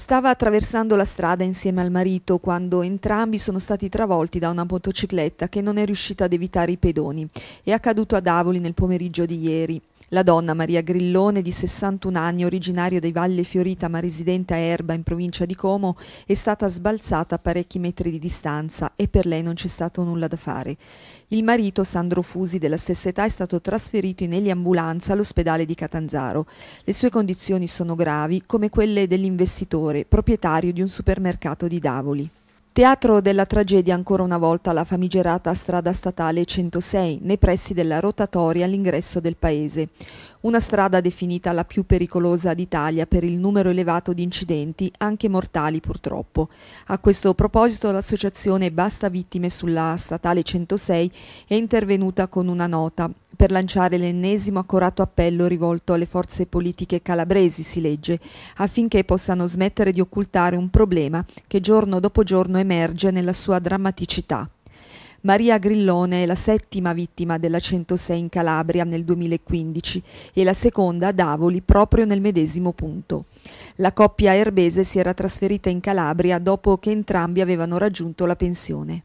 Stava attraversando la strada insieme al marito quando entrambi sono stati travolti da una motocicletta che non è riuscita ad evitare i pedoni. È accaduto a Davoli nel pomeriggio di ieri. La donna Maria Grillone, di 61 anni, originaria dei Valle Fiorita ma residente a Erba in provincia di Como, è stata sbalzata a parecchi metri di distanza e per lei non c'è stato nulla da fare. Il marito, Sandro Fusi, della stessa età, è stato trasferito in eliambulanza all'ospedale di Catanzaro. Le sue condizioni sono gravi, come quelle dell'investitore, proprietario di un supermercato di Davoli. Teatro della tragedia ancora una volta la famigerata strada statale 106 nei pressi della rotatoria all'ingresso del paese. Una strada definita la più pericolosa d'Italia per il numero elevato di incidenti, anche mortali purtroppo. A questo proposito l'associazione Basta Vittime sulla statale 106 è intervenuta con una nota per lanciare l'ennesimo accorato appello rivolto alle forze politiche calabresi, si legge, affinché possano smettere di occultare un problema che giorno dopo giorno emerge nella sua drammaticità. Maria Grillone è la settima vittima della 106 in Calabria nel 2015 e la seconda ad Avoli proprio nel medesimo punto. La coppia erbese si era trasferita in Calabria dopo che entrambi avevano raggiunto la pensione.